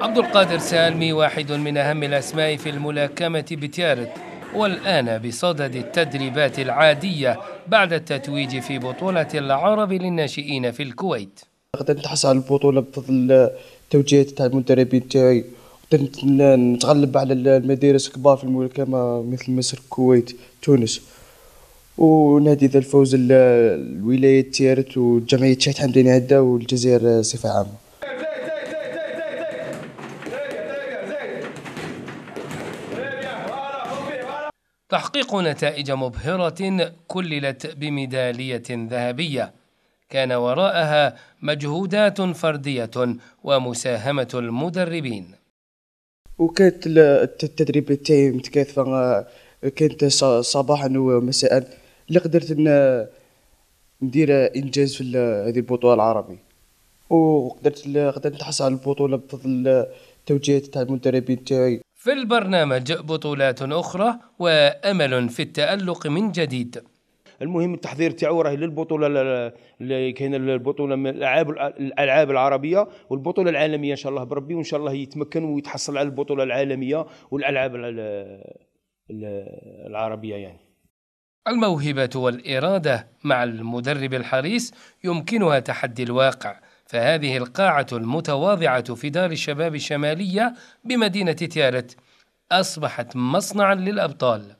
عبد القادر سالمي واحد من أهم الأسماء في الملاكمة بتيارت والآن بصدد التدريبات العادية بعد التتويج في بطولة العرب للناشئين في الكويت قد نتحصل على البطولة بفضل التوجيهات تاع المدربين تاعي قدرت نتغلب على المدارس الكبار في الملاكمة مثل مصر الكويت تونس ونادي ذا الفوز الولاية تيارت وجمعية شيخ حمدين عدة والجزائر صفة عامة تحقيق نتائج مبهرة كللت بميدالية ذهبية كان وراءها مجهودات فردية ومساهمة المدربين وكانت التدريب تاعي متكاثفة آه، كانت صباحا ومساء اللي قدرت ندير انجاز في هذه البطوله العربيه وقدرت قدرت نتحصل على البطوله بفضل التوجيهات تاع المدربين تاعي في البرنامج بطولات أخرى وأمل في التألق من جديد المهم التحضير تاعو راه للبطوله اللي كاينه البطوله من الالعاب الالعاب العربيه والبطوله العالميه ان شاء الله بربي وان شاء الله يتمكن ويتحصل على البطوله العالميه والالعاب العربيه يعني الموهبه والاراده مع المدرب الحريص يمكنها تحدي الواقع فهذه القاعة المتواضعة في دار الشباب الشمالية بمدينة تيارت أصبحت مصنعا للأبطال